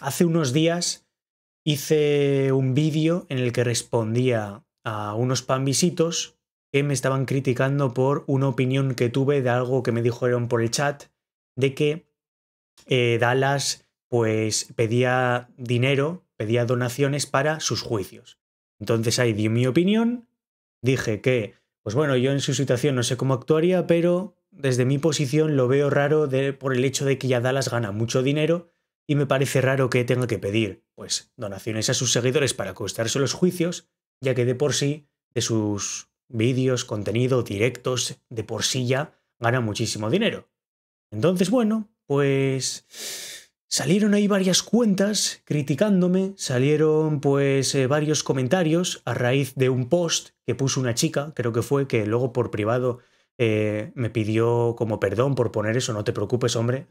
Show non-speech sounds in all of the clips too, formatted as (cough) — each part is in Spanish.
hace unos días hice un vídeo en el que respondía a unos panvisitos que me estaban criticando por una opinión que tuve de algo que me dijeron por el chat, de que eh, Dallas pues pedía dinero, pedía donaciones para sus juicios. Entonces ahí di mi opinión, dije que, pues bueno, yo en su situación no sé cómo actuaría, pero desde mi posición lo veo raro por el hecho de que ya Dallas gana mucho dinero y me parece raro que tenga que pedir pues, donaciones a sus seguidores para costarse los juicios, ya que de por sí, de sus vídeos, contenido, directos, de por sí ya gana muchísimo dinero. Entonces, bueno, pues salieron ahí varias cuentas criticándome, salieron pues eh, varios comentarios a raíz de un post que puso una chica, creo que fue, que luego por privado eh, me pidió como perdón por poner eso, no te preocupes, hombre.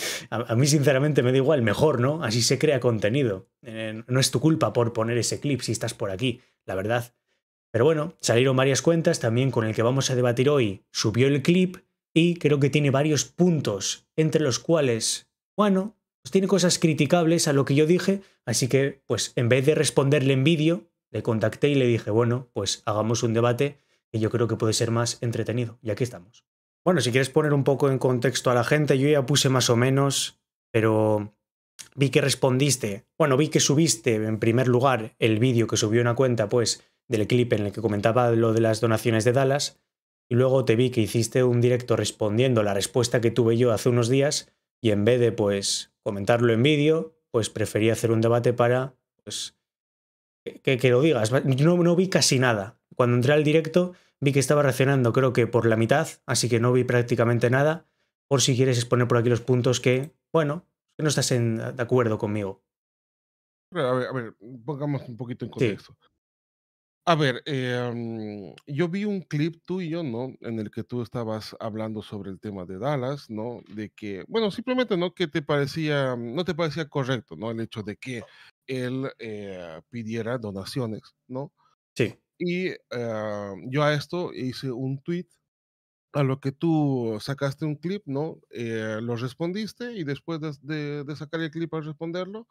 (laughs) a, mí sinceramente me da igual, mejor, ¿no? Así se crea contenido. Eh, no es tu culpa por poner ese clip si estás por aquí, la verdad. Pero bueno, salieron varias cuentas, también con el que vamos a debatir hoy subió el clip y creo que tiene varios puntos entre los cuales, bueno, pues tiene cosas criticables a lo que yo dije, así que pues en vez de responderle en vídeo, le contacté y le dije, bueno, pues hagamos un debate que yo creo que puede ser más entretenido. Y aquí estamos. Bueno, si quieres poner un poco en contexto a la gente, yo ya puse más o menos, pero vi que respondiste. Bueno, vi que subiste en primer lugar el vídeo que subió una cuenta, pues, del clip en el que comentaba lo de las donaciones de Dallas. Y luego te vi que hiciste un directo respondiendo la respuesta que tuve yo hace unos días. Y en vez de, pues, comentarlo en vídeo, pues preferí hacer un debate para, pues, que, que lo digas. No, no vi casi nada cuando entré al directo vi que estaba reaccionando creo que por la mitad, así que no vi prácticamente nada, por si quieres exponer por aquí los puntos que, bueno, que no estás de acuerdo conmigo. A ver, a ver, pongamos un poquito en contexto. A ver, em, yo vi un clip tuyo, ¿no? En el que tú estabas hablando sobre el tema de Dallas, ¿no? De que, bueno, simplemente, ¿no? Que te parecía, no te parecía correcto, ¿no? El hecho de que él eh, pidiera donaciones, ¿no? Sí. Y ah, yo a esto hice un tweet a lo que tú sacaste un clip, ¿no? Eh, lo respondiste y después de, sacar el clip al responderlo,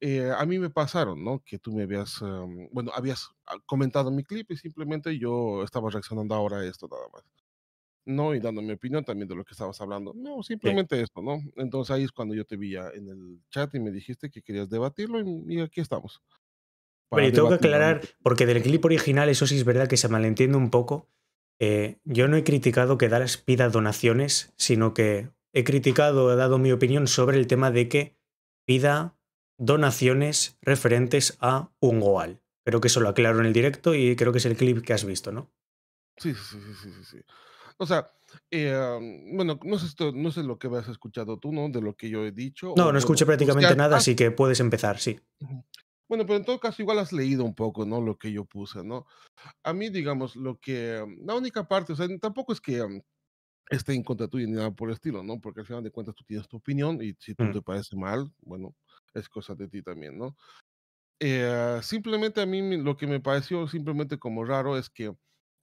eh, a mí me pasaron, ¿no? Que tú me habías, em, bueno, habías ah, comentado mi clip y simplemente yo estaba reaccionando ahora a esto nada más. ¿no? Y dando mi opinión también de lo que estabas hablando. No, simplemente esto, ¿no? Entonces ahí es cuando yo te vi en el chat y me dijiste que querías debatirlo y aquí estamos. Bueno, tengo que aclarar, porque del clip original, eso sí es verdad que se malentiende un poco. Eh, yo no he criticado que Dallas pida donaciones, sino que he criticado, he dado mi opinión sobre el tema de que pida donaciones referentes a un Goal. Pero que eso lo aclaro en el directo y creo que es el clip que has visto, ¿no? Sí, sí, sí, sí, O sea, eh, bueno, no sé, no sé lo que has escuchado tú, ¿no? De lo que yo he dicho. No, no escuché prácticamente nada, ah. así que puedes empezar, sí. Bueno, pero en todo caso igual has leído un poco, ¿no? Lo que yo puse, ¿no? A mí, digamos, lo que... Mm, la única parte, o sea, tampoco es que mm, esté en contra tuya ni nada por el estilo, ¿no? Porque al final de cuentas tú tienes tu opinión y si tú mm. te parece mal, bueno, es cosa de ti también, ¿no? Eh, simplemente a mí lo que me pareció simplemente como raro es que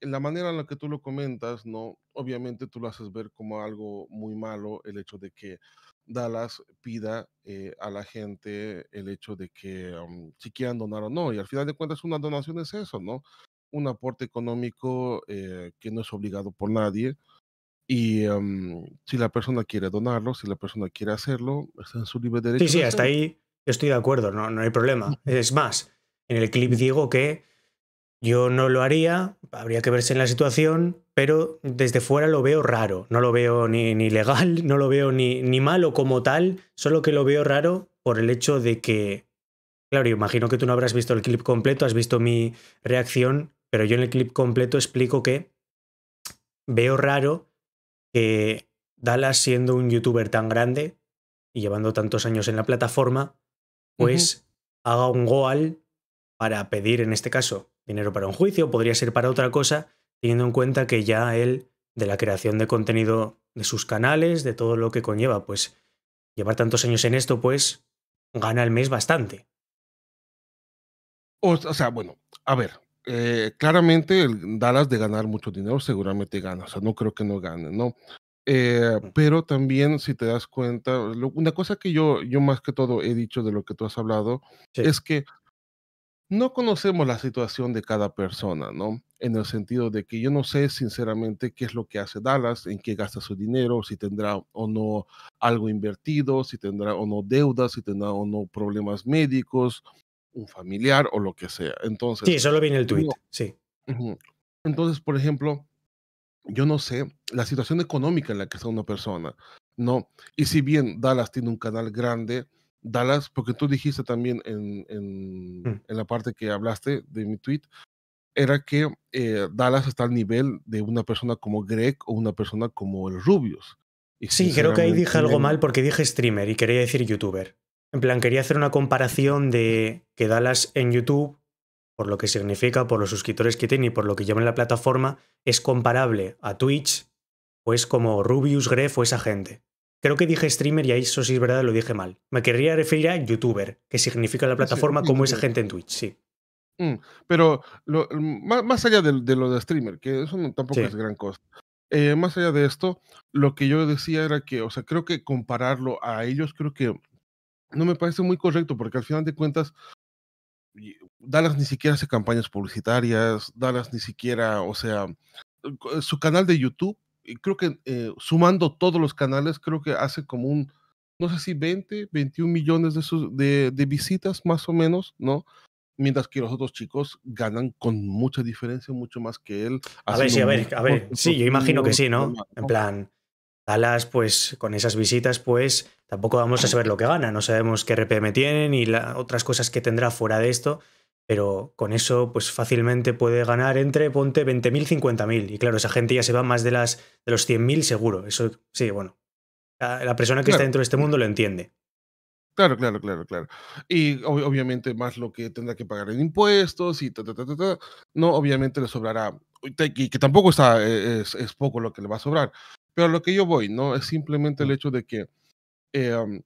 la manera en la que tú lo comentas, ¿no? Obviamente tú lo haces ver como algo muy malo el hecho de que Dallas pida eh, a la gente el hecho de que si quieran donar o no. Y al final de cuentas una donación es eso, ¿no? Un aporte económico eh, que no es obligado por nadie. Y si la persona quiere donarlo, si la persona quiere hacerlo, está en su libre derecho. Sí, sí, hasta ahí estoy de acuerdo, no, no hay problema. Es más, en el clip digo que yo no lo haría, habría que verse en la situación, pero desde fuera lo veo raro. No lo veo ni, legal, (laughs) no lo veo ni, ni malo como tal, solo que lo veo raro por el hecho de que Claro, imagino que tú no habrás visto el clip completo, has visto mi reacción, pero yo en el clip completo explico que veo raro que Dallas, siendo un youtuber tan grande y llevando tantos años en la plataforma, pues haga un goal para pedir, en este caso, dinero para un juicio, podría ser para otra cosa, teniendo en cuenta que ya él, de la creación de contenido de sus canales, de todo lo que conlleva, pues llevar tantos años en esto, pues gana el mes bastante. O, sea, bueno, a ver, eh, claramente Dallas de ganar mucho dinero seguramente gana, o sea, no creo que no gane, ¿no? Eh, pero también, si te das cuenta, una cosa que yo, yo más que todo he dicho de lo que tú has hablado, es que no conocemos la situación de cada persona, ¿no? En el sentido de que yo no sé sinceramente qué es lo que hace Dallas, en qué gasta su dinero, si tendrá o no algo invertido, si tendrá o no deudas, si tendrá o no problemas médicos, un familiar o lo que sea. Entonces, sí, solo viene el tweet, sí. Entonces, por ejemplo, yo no sé la situación económica en la que está una persona, ¿no? Y si bien Dallas tiene un canal grande, Dallas, porque tú dijiste también mm. en, la parte que hablaste de mi tweet, era que eh, Dallas está al nivel de una persona como Greg o una persona como el Rubius. sí, creo que ahí dije algo mal porque dije streamer y quería decir youtuber. En plan, quería hacer una comparación de que Dallas en YouTube, por lo que significa, por los suscriptores que tiene y por lo que lleva en la plataforma, es comparable a Twitch, pues como Rubius, Greg, o esa gente. Creo que dije streamer y ahí eso sí es verdad, lo dije mal. Me querría referir a youtuber, que significa la ah, plataforma como esa gente en Twitch, sí. Mm, pero lo, mm, más, allá de, lo de streamer, que eso tampoco es gran cosa. Eh, más allá de esto, lo que yo decía era que, o sea, creo que compararlo a ellos, creo que no me parece muy correcto, porque al final de cuentas, Dallas ni siquiera hace campañas publicitarias, Dallas ni siquiera, o sea, eh, su canal de YouTube creo que eh, sumando todos los canales, creo que hace como un, no sé si 20, 21 millones de, sus, de, visitas más o menos, ¿no? Mientras que los otros chicos ganan con mucha diferencia, mucho más que él. A ver, sí, a ver, Sí, yo imagino que sí, ¿no? En plan, Dallas, pues con esas visitas, pues tampoco vamos a saber lo que gana. No sabemos qué RPM tienen y otras cosas que tendrá fuera de esto pero con eso pues fácilmente puede ganar entre ponte 20.000, 50.000 y claro, esa gente ya se va más de las de los 100.000 seguro. Eso sí, bueno. La, persona que está dentro de este mundo lo entiende. Claro, claro, claro, claro. Y obviamente más lo que tendrá que pagar en impuestos y ta, ta, ta, ta, no obviamente le sobrará y que tampoco está eh, es, poco lo que le va a sobrar. Pero lo que yo voy, no es simplemente el hecho de que eh,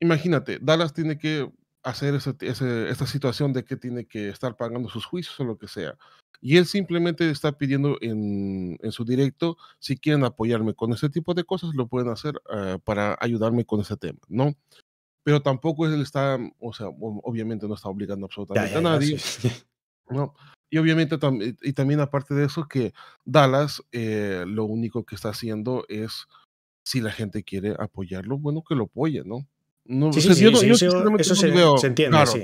imagínate, Dallas tiene que hacer esta situación de que tiene que estar pagando sus juicios o lo que sea. Y él simplemente está pidiendo en, su directo, si quieren apoyarme con ese tipo de cosas, lo pueden hacer eh, para ayudarme con ese tema, ¿no? Pero tampoco él está, o sea, obviamente no está obligando absolutamente a nadie, ¿no? Y obviamente, también y también aparte de eso, que Dallas eh, lo único que está haciendo es, si la gente quiere apoyarlo, bueno, que lo apoye, ¿no? No, sí, eso, se, entiende, sí.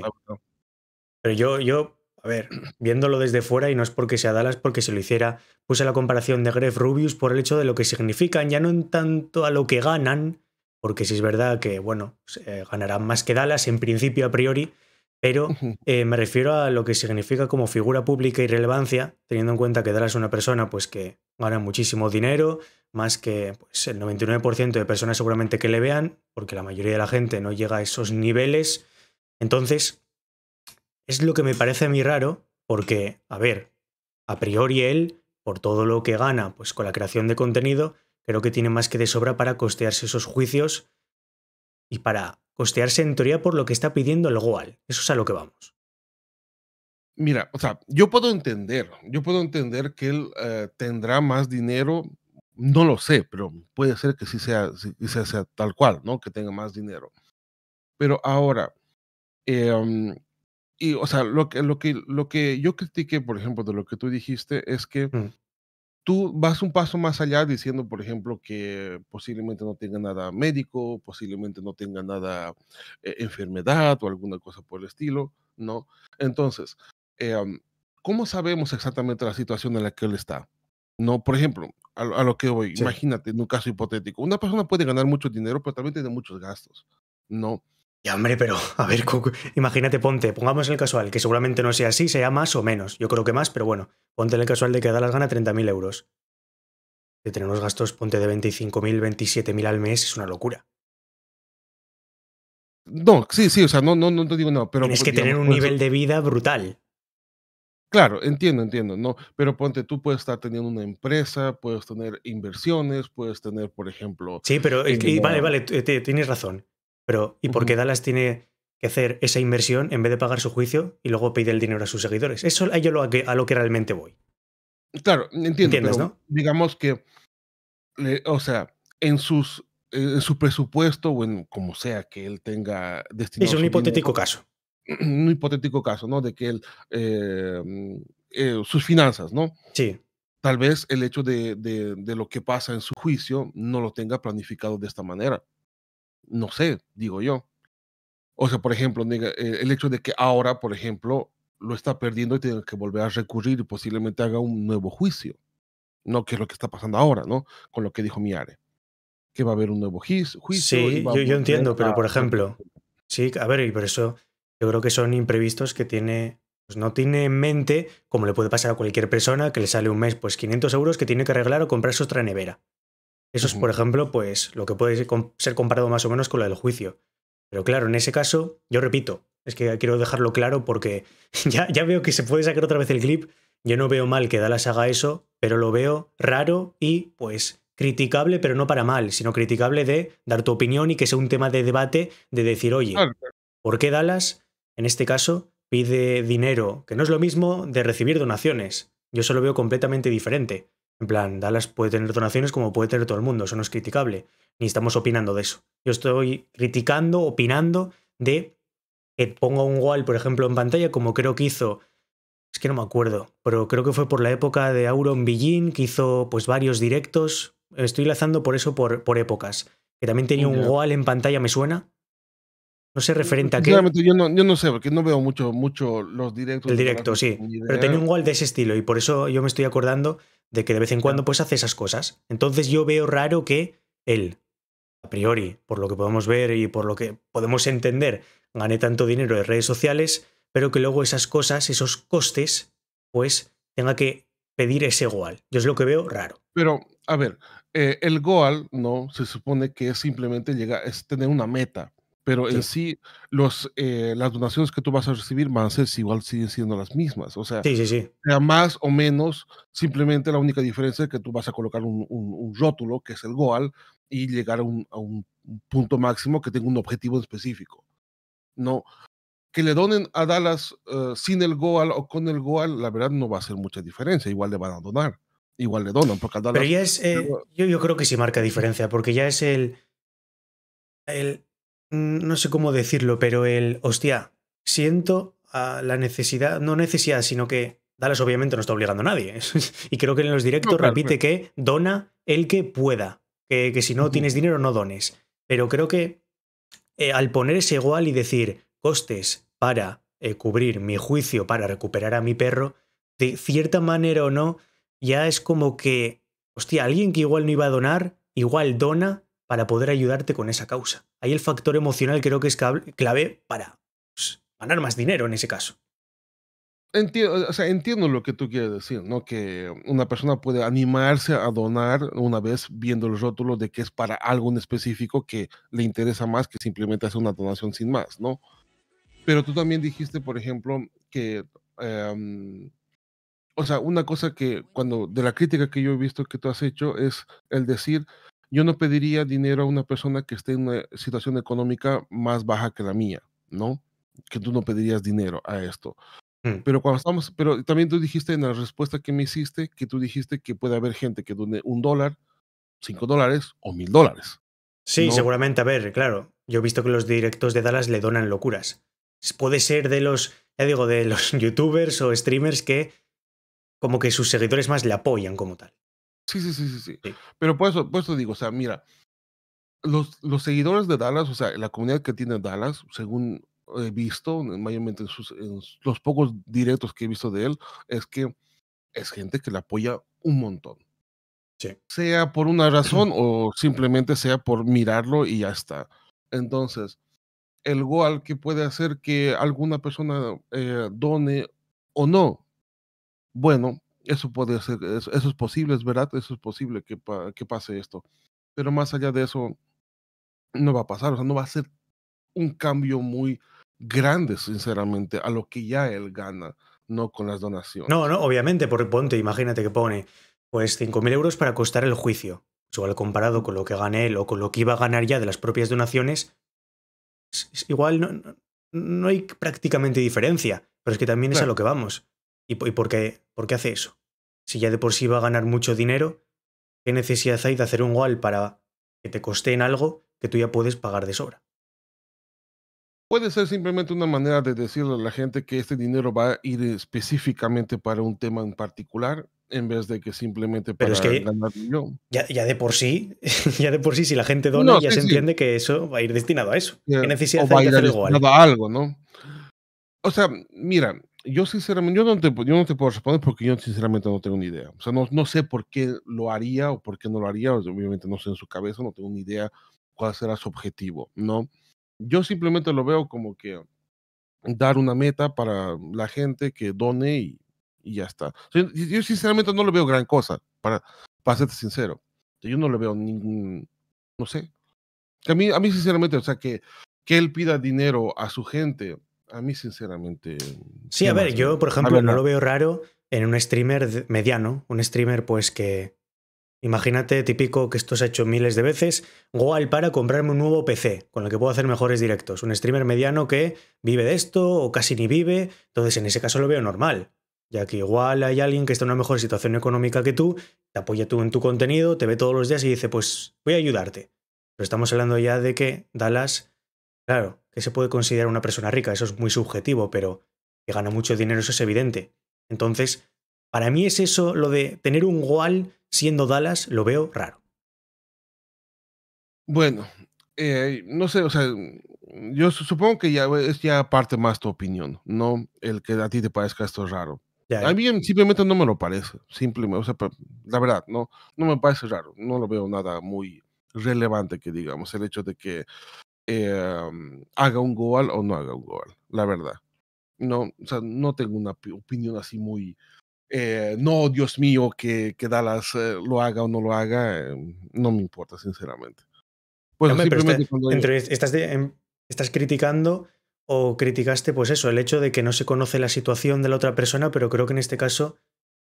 Pero yo, yo, a ver, (clears throat) viéndolo desde fuera, y no es porque sea Dallas, porque se lo hiciera, puse la comparación de Gref Rubius por el hecho de lo que significan, ya no en tanto a lo que ganan, porque si es verdad que, bueno, pues, eh, ganarán más que Dallas en principio a priori, pero eh, me refiero a lo que significa como figura pública y relevancia, teniendo en cuenta que Dallas es una persona pues que gana muchísimo dinero, más que pues, el 99% de personas seguramente que le vean, porque la mayoría de la gente no llega a esos niveles. Entonces, es lo que me parece a mí raro, porque, a ver, a priori él, por todo lo que gana pues, con la creación de contenido, creo que tiene más que de sobra para costearse esos juicios y para costearse en teoría por lo que está pidiendo el Goal. Eso es a lo que vamos. Mira, o sea, yo puedo entender, yo puedo entender que él eh, tendrá más dinero no lo sé, pero puede ser que sí sea, sí, sea, tal cual, ¿no? Que tenga más dinero. Pero ahora, em, y o sea, lo que, lo, que, lo que yo critiqué, por ejemplo, de lo que tú dijiste, es que mm. tú vas un paso más allá diciendo, por ejemplo, que posiblemente no tenga nada médico, posiblemente no tenga nada eh, enfermedad o alguna cosa por el estilo, ¿no? Entonces, em, ¿cómo sabemos exactamente la situación en la que él está? No, por ejemplo, a, lo que voy. Imagínate, en un caso hipotético, una persona puede ganar mucho dinero, pero también tiene muchos gastos. No. Ya, hombre, pero (laughs) a ver, imagínate, ponte, pongamos el casual, que seguramente no sea así, sea más o menos. Yo creo que más, pero bueno, ponte en el casual de que da las ganas 30.000 euros. De tener unos gastos, ponte de 25.000, 27.000 al mes, es una locura. No, sí, sí, o sea, no, te digo no, pero. Tienes que tener un nivel de vida brutal. Claro, entiendo, entiendo, no, pero ponte, tú puedes estar teniendo una empresa, puedes tener inversiones, puedes tener, por ejemplo, Sí, pero vale, vale, tienes razón. Pero ¿y por qué Dallas tiene que hacer esa inversión en vez de pagar su juicio y luego pedir el dinero a sus seguidores? Eso es a lo que realmente voy. Claro, entiendo, ¿Entiendes, no? digamos que, eh, o sea, en sus eh, su presupuesto o en como sea que él tenga Es un hipotético caso un hipotético caso, ¿no? De que él, eh, mm, eh, sus finanzas, ¿no? Sí. Tal vez el hecho de, lo que pasa en su juicio no lo tenga planificado de esta manera. No sé, digo yo. O sea, por ejemplo, eh, el hecho de que ahora, por ejemplo, lo está perdiendo y tiene que volver a recurrir y posiblemente haga un nuevo juicio. No, que es lo que está pasando ahora, ¿no? Con lo que dijo Miare. Que va a haber un nuevo juicio. Sí, yo, entiendo, pero por ejemplo, sí, a ver, y por eso yo creo que son imprevistos que tiene, pues no tiene en mente, como le puede pasar a cualquier persona que le sale un mes, pues 500 euros que tiene que arreglar o comprarse otra nevera. Eso es, por ejemplo, pues lo que puede ser comparado más o menos con lo del juicio. Pero claro, en ese caso, yo repito, es que quiero dejarlo claro porque (laughs) ya, ya veo que se puede sacar otra vez el clip. Yo no veo mal que Dallas haga eso, pero lo veo raro y pues criticable, pero no para mal, sino criticable de dar tu opinión y que sea un tema de debate, de decir, oye, ¿por qué Dallas en este caso, pide dinero, que no es lo mismo de recibir donaciones. Yo eso lo veo completamente diferente. En plan, Dallas puede tener donaciones como puede tener todo el mundo, eso no es criticable, ni estamos opinando de eso. Yo estoy criticando, opinando de que ponga un wall, por ejemplo, en pantalla, como creo que hizo, es que no me acuerdo, pero creo que fue por la época de Auron Billin, que hizo pues varios directos. Estoy lazando por eso por, por épocas. Que también tenía un wall en pantalla, me suena, no sé referente a qué. Yo no, yo no sé, porque no veo mucho, mucho los directos. El directo, sí. Pero tenía un Goal de ese estilo y por eso yo me estoy acordando de que de vez en cuando pues hace esas cosas. Entonces yo veo raro que él, a priori, por lo que podemos ver y por lo que podemos entender, gane tanto dinero de redes sociales, pero que luego esas cosas, esos costes, pues tenga que pedir ese Goal. Yo es lo que veo raro. Pero, a ver, eh, el Goal, ¿no? Se supone que es simplemente llega, es tener una meta pero en sí los, eh, las donaciones que tú vas a recibir van a ser igual siguen siendo las mismas, o sea, sí, sí, sea más o menos, simplemente la única diferencia es que tú vas a colocar un, un, rótulo que es el Goal y llegar a un, a un punto máximo que tenga un objetivo específico. No, que le donen a Dallas eh, sin el Goal o con el Goal, la verdad no va a hacer mucha diferencia, igual le van a donar, igual le donan, porque a Dallas... Pero ya es, eh, yo, yo creo que sí marca diferencia, porque ya es el... El, Mm, no sé cómo decirlo, pero el, hostia, siento ah, la necesidad, no necesidad, sino que Dallas obviamente no está obligando a nadie. (laughs) y creo que en los directos repite que dona el que pueda, que, que si no tienes dinero no dones. Pero creo que eh, al poner ese igual y decir costes para eh, cubrir mi juicio, para recuperar a mi perro, de cierta manera o no, ya es como que, hostia, alguien que igual no iba a donar, igual dona para poder ayudarte con esa causa. Ahí el factor emocional creo que es clave para pues, ganar más dinero en ese caso. Entiendo, o sea, entiendo lo que tú quieres decir, ¿no? Que una persona puede animarse a donar una vez viendo los rótulos de que es para algo en específico que le interesa más que simplemente hacer una donación sin más, ¿no? Pero tú también dijiste, por ejemplo, que, em, o sea, una cosa que cuando, de la crítica que yo he visto que tú has hecho es el decir, yo no pediría dinero a una persona que esté en una situación económica más baja que la mía, ¿no? Que tú no pedirías dinero a esto. Mm. Pero cuando estamos, pero también tú dijiste en la respuesta que me hiciste que tú dijiste que puede haber gente que done un dólar, cinco dólares o mil dólares. Sí, seguramente, a ver, claro. Yo he visto que los directos de Dallas le donan locuras. Puede ser de los, ya digo, de los (laughs) youtubers o streamers que como que sus seguidores más le apoyan como tal. Sí, sí, sí, sí, Pero por eso, digo, o sea, mira, los, los seguidores de Dallas, o sea, la comunidad que tiene Dallas, según he visto, mayormente en, sus, los pocos directos que he visto de él, es que es gente que le apoya un montón. Sí. Sea por una razón o simplemente sea por mirarlo y ya está. Entonces, el goal que puede hacer que alguna persona eh, done o no, bueno, eso puede ser, eso, es posible, es verdad, eso es posible que, pase esto. Pero más allá de eso, no va a pasar, o sea, no va a ser un cambio muy grande, sinceramente, a lo que ya él gana, no con las donaciones. No, no, obviamente, porque ponte, imagínate que pone, pues 5.000 euros para costar el juicio. Igual comparado con lo que gané él o con lo que iba a ganar ya de las propias donaciones, igual no, hay prácticamente diferencia, pero es que también es a lo que vamos. ¿Y, y por, qué, por, qué, hace eso? Si ya de por sí va a ganar mucho dinero, ¿qué necesidad hay de hacer un gol para que te costeen algo que tú ya puedes pagar de sobra? Puede ser simplemente una manera de decirle a la gente que este dinero va a ir específicamente para un tema en particular en vez de que simplemente para Pero es que ganar dinero. Ya, de por sí, (laughs) ya de por sí, si la gente dona, ya se entiende que eso va a ir destinado a eso. ¿Qué necesidad hay de hacer algo? algo, ¿no? O sea, mira, yo sinceramente, yo no, te, yo no te puedo responder porque yo sinceramente no tengo ni idea. O sea, no, no sé por qué lo haría o por qué no lo haría. Obviamente no sé en su cabeza, no tengo ni idea cuál será su objetivo, ¿no? Yo simplemente lo veo como que dar una meta para la gente que done y, y ya está. yo, sinceramente no le veo gran cosa, para, para serte sincero. Yo no le veo ningún, no sé. A mí, a mí sinceramente, o sea, que, que él pida dinero a su gente a mí sinceramente... Sí, a ver, yo por ejemplo no lo veo raro en un streamer mediano, un streamer pues que... Imagínate, típico que esto se ha hecho miles de veces, igual para comprarme un nuevo PC con el que puedo hacer mejores directos. Un streamer mediano que vive de esto o casi ni vive, entonces en ese caso lo veo normal, ya que igual hay alguien que está en una mejor situación económica que tú, te apoya tú en tu contenido, te ve todos los días y dice, pues voy a ayudarte. Pero estamos hablando ya de que Dallas Claro, que se puede considerar una persona rica, eso es muy subjetivo, pero que gana mucho dinero, eso es evidente. Entonces, para mí es eso, lo de tener un Goal siendo Dallas, lo veo raro. Bueno, eh, no sé, o sea, yo supongo que ya es ya parte más tu opinión, no el que a ti te parezca esto raro. A mí simplemente no me lo parece, simplemente, o sea, la verdad, no, no me parece raro, no lo veo nada muy relevante que digamos, el hecho de que Em, haga un gol o no haga un gol, la verdad. No, o sea, no tengo una opinión así muy, eh, no, Dios mío, que, que Dallas eh, lo haga o no lo haga, em, no me importa, sinceramente. Pues simplemente este, entre, estás, em, estás criticando o criticaste, pues eso, el hecho de que no se conoce la situación de la otra persona, pero creo que en este caso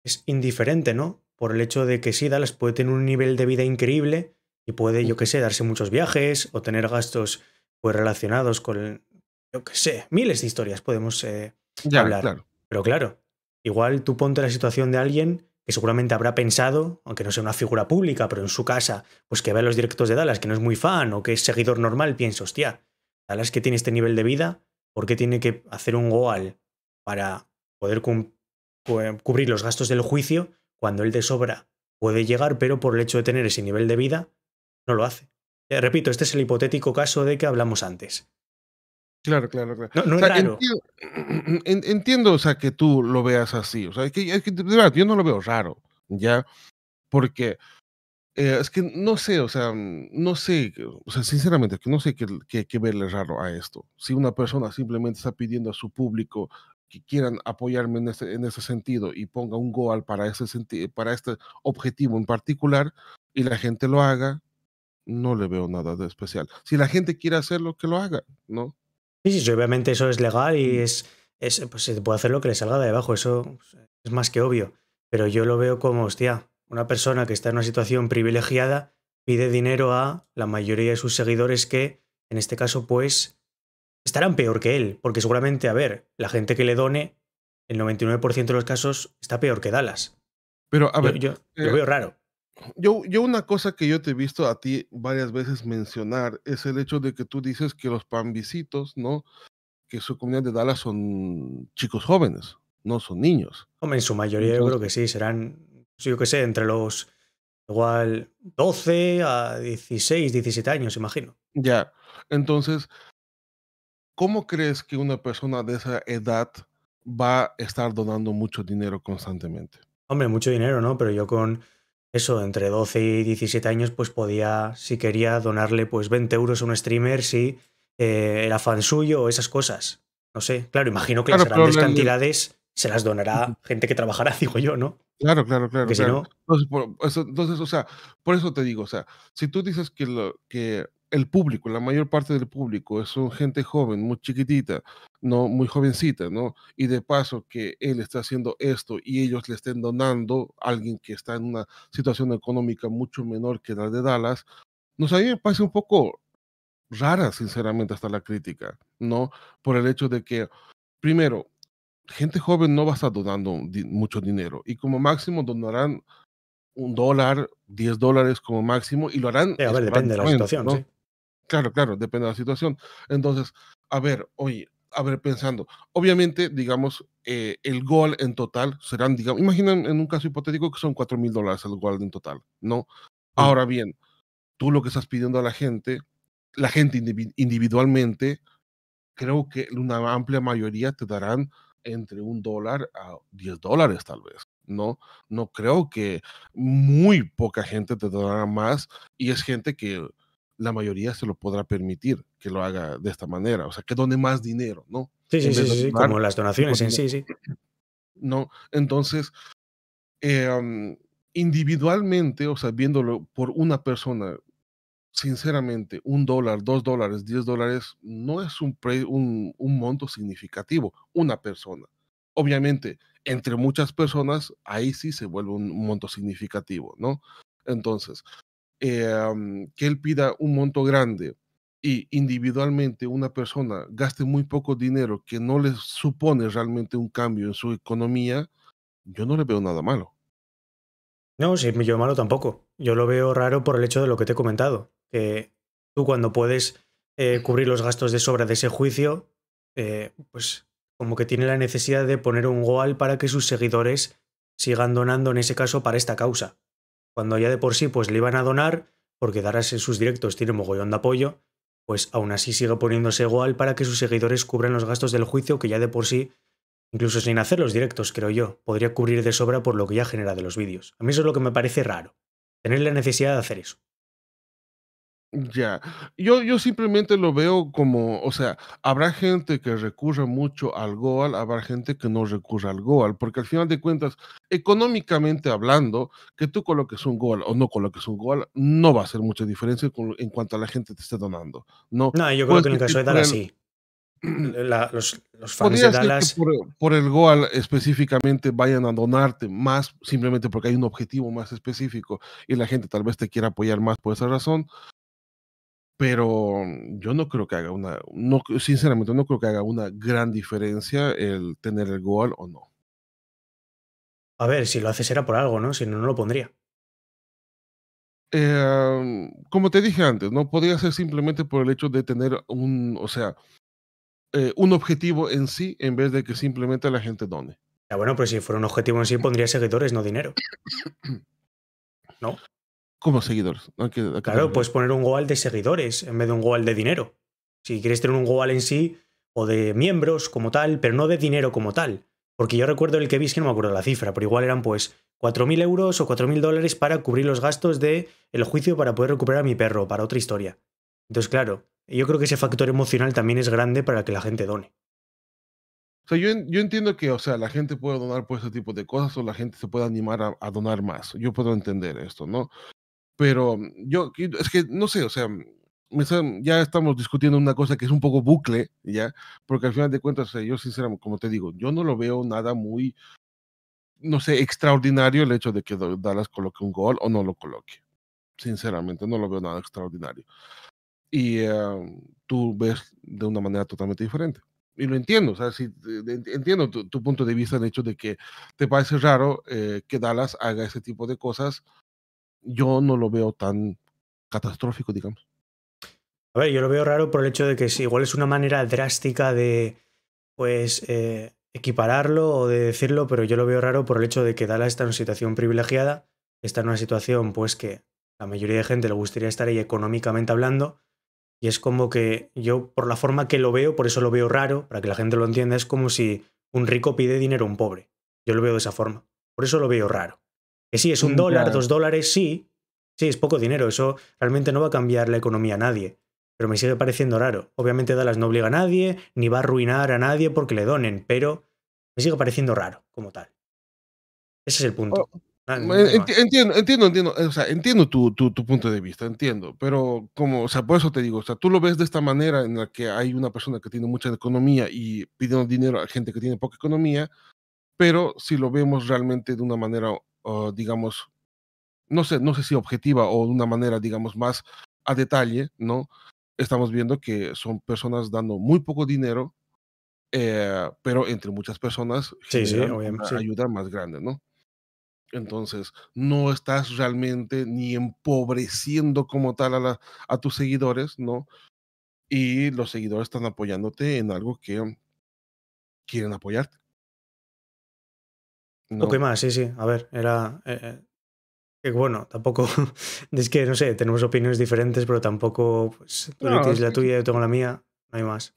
es indiferente, ¿no? Por el hecho de que sí, Dallas puede tener un nivel de vida increíble, y puede, yo qué sé, darse muchos viajes o tener gastos pues, relacionados con, yo qué sé, miles de historias podemos eh, ya, hablar. Pero claro, igual tú ponte la situación de alguien que seguramente habrá pensado, aunque no sea una figura pública, pero en su casa, pues que ve los directos de Dallas, que no es muy fan o que es seguidor normal, piensa, hostia, Dallas que tiene este nivel de vida, ¿por qué tiene que hacer un goal para poder cubrir los gastos del juicio cuando él de sobra puede llegar, pero por el hecho de tener ese nivel de vida, no lo hace. Eh, repito, este es el hipotético caso de que hablamos antes. Claro, claro, claro. (clears throat) Entiendo, o sea, que tú lo veas así. O sea, que, yo no lo veo raro, ¿ya? Porque eh, es que no sé, o sea, no sé, o sea, sinceramente, que no sé qué, qué, verle raro a esto. Si una persona simplemente está pidiendo a su público que quieran apoyarme en ese, en ese sentido y ponga un goal para, ese para este objetivo en particular y la gente lo haga, no le veo nada de especial. Si la gente quiere hacerlo, que lo haga, ¿no? Sí, sí, obviamente eso es legal y mm. es, pues se puede hacer lo que le salga de abajo, eso es más que obvio. Pero yo lo veo como, hostia, una persona que está en una situación privilegiada pide dinero a la mayoría de sus seguidores que, en este caso, pues, estarán peor que él, porque seguramente, a ver, la gente que le done, el 99% de los casos está peor que Dallas. Pero, a ver, yo, lo eh, veo raro yo, yo una cosa que yo te he visto a ti varias veces mencionar es el hecho de que tú dices que los pambisitos, ¿no? Que su comunidad de Dallas son chicos jóvenes, no son niños. Hombre, en su mayoría yo creo que sí, serán, pues, yo qué sé, entre los igual 12 a 16, 17 años, imagino. Ya. Entonces, ¿cómo crees que una persona de esa edad va a estar donando mucho dinero constantemente? Hombre, mucho dinero, ¿no? Pero yo con eso, entre 12 y 17 años, pues podía, si quería, donarle pues 20 euros a un streamer si eh, era fan suyo o esas cosas. No sé, claro, imagino que las grandes cantidades se las donará gente que trabajará, (laughs) digo yo, ¿no? Claro, claro, claro. Si no... entonces, entonces, o sea, por eso te digo, o sea, si tú dices que, lo, que el público, la mayor parte del público, son gente joven, muy chiquitita, no muy jovencita, ¿no? Y de paso que él está haciendo esto y ellos le estén donando a alguien que está en una situación económica mucho menor que la de Dallas, nos pues, a mí me parece un poco rara, sinceramente, hasta la crítica, ¿no? Por el hecho de que, primero, gente joven no va a estar donando mucho dinero y como máximo donarán un dólar, diez dólares como máximo y lo harán. a la ¿no? Claro, claro, depende de la situación. Entonces, a ver, oye, a ver, pensando, obviamente, digamos, eh, el gol en total serán, digamos, imaginen en un caso hipotético que son 4 mil dólares el gol en total, ¿no? Ahora bien, tú lo que estás pidiendo a la gente, la gente individualmente, creo que una amplia mayoría te darán entre un dólar a 10 dólares tal vez. No, no creo que muy poca gente te dará más y es gente que la mayoría se lo podrá permitir que lo haga de esta manera, o sea, que done más dinero, ¿no? Sí, sí, sí, sí, como las donaciones en sí, sí. (clears throat) No, entonces, em, individualmente, o sea, viéndolo por una persona, sinceramente, un dólar, dos dólares, diez dólares, no es un, un, un monto significativo, una persona. Obviamente, entre muchas personas, ahí sí se vuelve un monto significativo, ¿no? Entonces, eh, um, que él pida un monto grande y individualmente una persona gaste muy poco dinero que no le supone realmente un cambio en su economía, yo no le veo nada malo. No, sí, yo malo tampoco. Yo lo veo raro por el hecho de lo que te he comentado. Que tú cuando puedes eh, cubrir los gastos de sobra de ese juicio, eh, pues como que tiene la necesidad de poner un goal para que sus seguidores sigan donando en ese caso para esta causa cuando ya de por sí pues le iban a donar, porque Daras en sus directos tiene mogollón de apoyo, pues aún así sigue poniéndose igual para que sus seguidores cubran los gastos del juicio que ya de por sí, incluso sin hacer los directos, creo yo, podría cubrir de sobra por lo que ya genera de los vídeos. A mí eso es lo que me parece raro, tener la necesidad de hacer eso. Ya, yo, yo simplemente lo veo como, o sea, habrá gente que recurra mucho al Goal, habrá gente que no recurra al Goal, porque al final de cuentas, económicamente hablando, que tú coloques un Goal o no coloques un Goal, no va a hacer mucha diferencia en cuanto a la gente te esté donando. No, yo creo que en el caso de Dallas sí. (clears throat) los, fans de Dallas... Que por, el Goal específicamente vayan a donarte más simplemente porque hay un objetivo más específico y la gente tal vez te quiera apoyar más por esa razón, pero mm, yo no creo que haga una, sinceramente no creo que haga una gran diferencia el tener el gol o no. A ver, si lo haces era por algo, ¿no? Si no, no lo pondría. Em, como te dije antes, no podría ser simplemente por el hecho de tener un, o sea, eh, un objetivo en sí en vez de que simplemente la gente done. Ya bueno, pero si fuera un objetivo en sí pondría seguidores, no dinero. (coughs) ¿No? como seguidores. claro, puedes poner un goal de seguidores en vez de un goal de dinero. Si quieres tener un goal en sí, o de miembros como tal, pero no de dinero como tal. Porque yo recuerdo el que vi, que no me acuerdo la cifra, pero igual eran pues 4.000 euros o 4.000 dólares para cubrir los gastos del el juicio para poder recuperar a mi perro, para otra historia. Entonces, claro, yo creo que ese factor emocional también es grande para que la gente done. yo, yo entiendo que, o sea, la gente puede donar por ese tipo de cosas o la gente se puede animar a donar más. Yo puedo entender esto, ¿no? Pero mm, yo, es que no sé, o sea, mm, mm, ya estamos discutiendo una cosa que es un poco bucle, ¿ya? Porque al final de cuentas, yo sinceramente, como te digo, yo no lo veo nada muy, no sé, extraordinario el hecho de que Dallas coloque un gol o no lo coloque. Sinceramente, no lo veo nada extraordinario. Y em, tú ves de una manera totalmente diferente. Y lo entiendo, o sea, si entiendo tu, punto de vista, el hecho de que te parece raro eh, que Dallas haga ese tipo de cosas yo no lo veo tan catastrófico, digamos. A ver, yo lo veo raro por el hecho de que si igual es una manera drástica de, pues, eh, equipararlo o de decirlo, pero yo lo veo raro por el hecho de que Dala está en una situación privilegiada, está en una situación, pues, que la mayoría de gente le gustaría estar ahí económicamente hablando, y es como que yo, por la forma que lo veo, por eso lo veo raro, para que la gente lo entienda, es como si un rico pide dinero a un pobre. Yo lo veo de esa forma. Por eso lo veo raro. Que sí, es un mm, dólar, dos dólares, sí. Sí, es poco dinero. Eso realmente no va a cambiar la economía a nadie. Pero me sigue pareciendo raro. Obviamente Dallas no obliga a nadie, ni va a arruinar a nadie porque le donen, pero me sigue pareciendo raro como tal. Ese es el punto. Oh, ah, eh, entiendo, entiendo, entiendo, o sea, entiendo tu, tu, tu, punto de vista, entiendo, pero como, o sea, por eso te digo, o sea, tú lo ves de esta manera en la que hay una persona que tiene mucha economía y pidiendo dinero a gente que tiene poca economía, pero si lo vemos realmente de una manera digamos, no sé, no sé si objetiva o de una manera, digamos, más a detalle, ¿no? Estamos viendo que son personas dando muy poco dinero, eh, pero entre muchas personas sí, ayuda más grande, ¿no? Entonces, no estás realmente ni empobreciendo como tal a, a tus seguidores, ¿no? Y los seguidores están apoyándote en algo que mm, quieren apoyarte. No. Poco más, sí, sí. A ver, era. Eh, eh bueno, tampoco. (laughs) es que, no sé, tenemos opiniones diferentes, pero tampoco. Pues, tú tienes la tuya, yo tengo la mía, no hay más.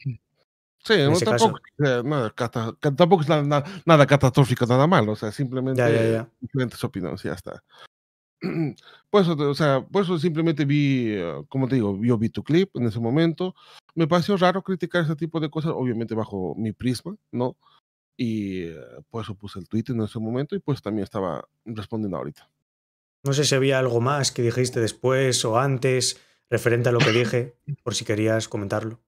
Sí, no, tampoco, nada, tampoco, es nada, nada, catastrófico, nada malo. O sea, simplemente ya, ya, ya. diferentes opiniones, ya está. (clears throat) pues, o sea, por eso simplemente vi, eh, como te digo, yo vi tu clip en ese momento. Me pareció raro criticar ese tipo de cosas, obviamente bajo mi prisma, ¿no? Y eh, por eso puse el tweet en ese momento y pues también estaba respondiendo ahorita. No sé si había algo más que dijiste después o antes referente a lo que dije, por si querías comentarlo.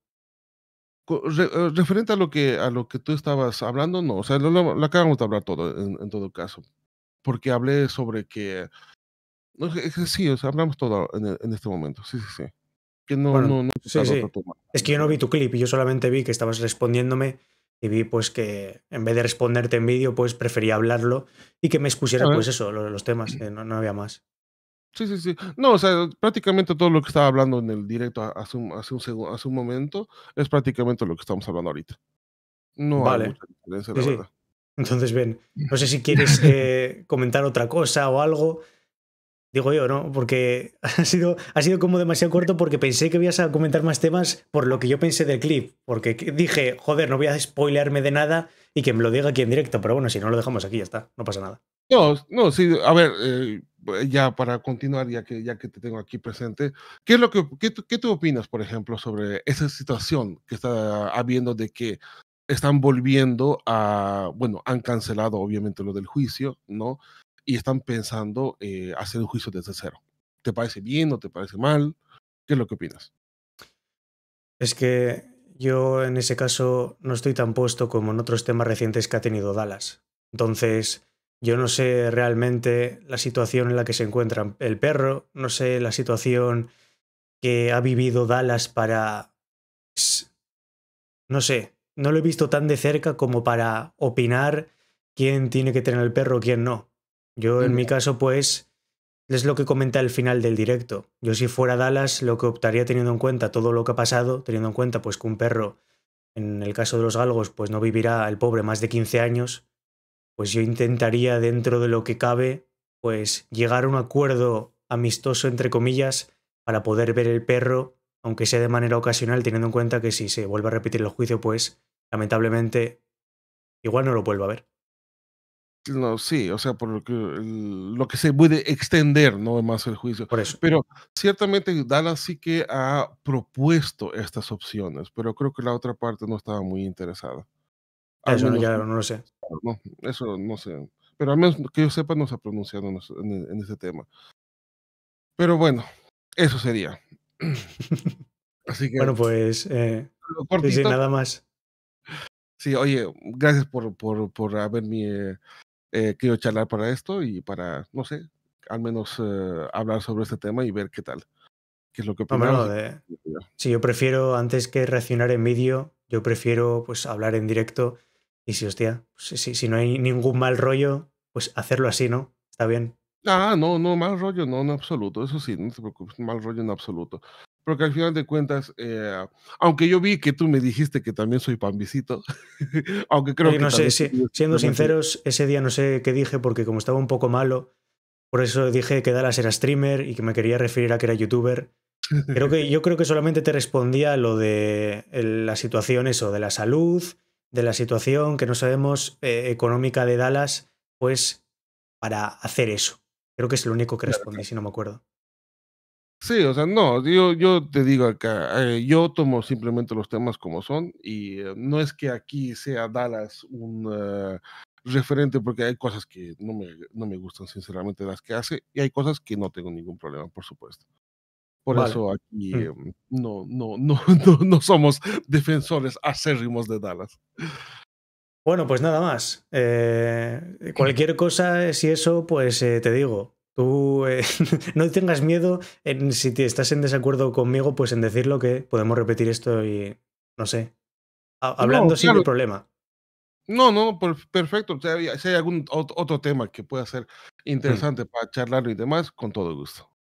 Eh, referente a lo que a lo que tú estabas hablando, no, o sea, lo, acabamos de hablar todo en, todo caso, porque hablé sobre que no, sí, o sea, hablamos todo en, e, en este momento, sí, sí, sí. Que no, sí, sí. Es que yo no vi tu clip, y yo solamente vi que estabas respondiéndome y vi pues que en vez de responderte en vídeo, pues prefería hablarlo y que me expusiera pues eso, los, temas, no, había más. Sí, sí, sí. No, o sea, prácticamente todo lo que estaba hablando en el directo hace un, hace un, segundo, hace un momento es prácticamente lo que estamos hablando ahorita. No vale. hay mucha diferencia, la verdad. Entonces, ven no sé si (laughs) quieres eh, comentar otra cosa o algo. Digo yo, ¿no? Porque (laughs) ha sido, ha sido como demasiado corto porque pensé que ibas a comentar más temas por lo que yo pensé del clip. Porque dije, joder, no voy a spoilearme de nada y que me lo diga aquí en directo. Pero bueno, si no lo dejamos aquí, ya está, no pasa nada. No, no, sí, a ver, eh, ya para continuar, ya que, ya que te tengo aquí presente, ¿qué es lo que, qué, qué tú opinas, por ejemplo, sobre esa situación que está habiendo de que están volviendo a, bueno, han cancelado obviamente lo del juicio, ¿no? y están pensando eh, hacer un juicio desde cero. ¿Te parece bien? o te parece mal? ¿Qué es lo que opinas? Es que yo en ese caso no estoy tan puesto como en otros temas recientes que ha tenido Dallas. Entonces, yo no sé realmente la situación en la que se encuentra el perro, no sé la situación que ha vivido Dallas para... No sé, no lo he visto tan de cerca como para opinar quién tiene que tener el perro, quién no. Yo, en mi mm. caso, pues, es lo que comenté al final del directo. Yo, si fuera Dallas, lo que optaría teniendo en cuenta todo lo que ha pasado, teniendo en cuenta, pues, que un perro, en el caso de los galgos, pues no vivirá el pobre más de 15 años, pues yo intentaría, dentro de lo que cabe, pues, llegar a un acuerdo amistoso, entre comillas, para poder ver el perro, aunque sea de manera ocasional, teniendo en cuenta que si se vuelve a repetir el juicio, pues, lamentablemente, igual no lo vuelvo a ver. No, sí, o sea, por lo que, lo que se puede extender, no más el juicio. Pero ciertamente Dallas sí que ha propuesto estas opciones, pero creo que la otra parte no estaba muy interesada. eso ya no lo sé. eso no sé. Pero al menos que yo sepa, no se ha pronunciado en, en este tema. Pero bueno, eso sería. (clears throat) Así que. Bueno, pues. Eh, nada más. Sí, oye, gracias por, por, por haberme eh, quiero charlar para esto y para, no sé, al menos eh, hablar sobre este tema y ver qué tal. ¿Qué es lo que no, yo prefiero, antes que reaccionar en vídeo, yo prefiero pues hablar en directo. Y si, hostia, si, si no hay ningún mal rollo, pues hacerlo así, ¿no? Está bien. Ah, no, no, mal rollo, no, en absoluto, eso sí, no te preocupes, mal rollo en absoluto porque al final de cuentas, eh, aunque yo vi que tú me dijiste que también soy pambicito, (laughs) aunque creo que no Sé, siendo sinceros, ese día no sé qué dije porque como estaba un poco malo, por eso dije que Dallas era streamer y que me quería referir a que era youtuber. Creo que, yo creo que solamente te respondía lo de la situación, eso, de la salud, de la situación que no sabemos eh, económica de Dallas, pues para hacer eso. Creo que es lo único que respondí, si no me acuerdo. Sí, o sea, no, yo, yo te digo acá, eh, yo tomo simplemente los temas como son y eh, no es que aquí sea Dallas un eh, referente porque hay cosas que no me, no me gustan sinceramente las que hace y hay cosas que no tengo ningún problema, por supuesto. Por eso aquí mm. em, no, no, (laughs) no, no, somos defensores acérrimos de Dallas. Bueno, pues nada más. cualquier cosa, si eso, pues te digo, tú eh, (laughs) no tengas miedo en, si te estás en desacuerdo conmigo, pues en decirlo que podemos repetir esto y no sé, hablando sin problema. No, no, perfecto. si hay algún otro tema que pueda ser mm. interesante para charlarlo y demás, con todo gusto.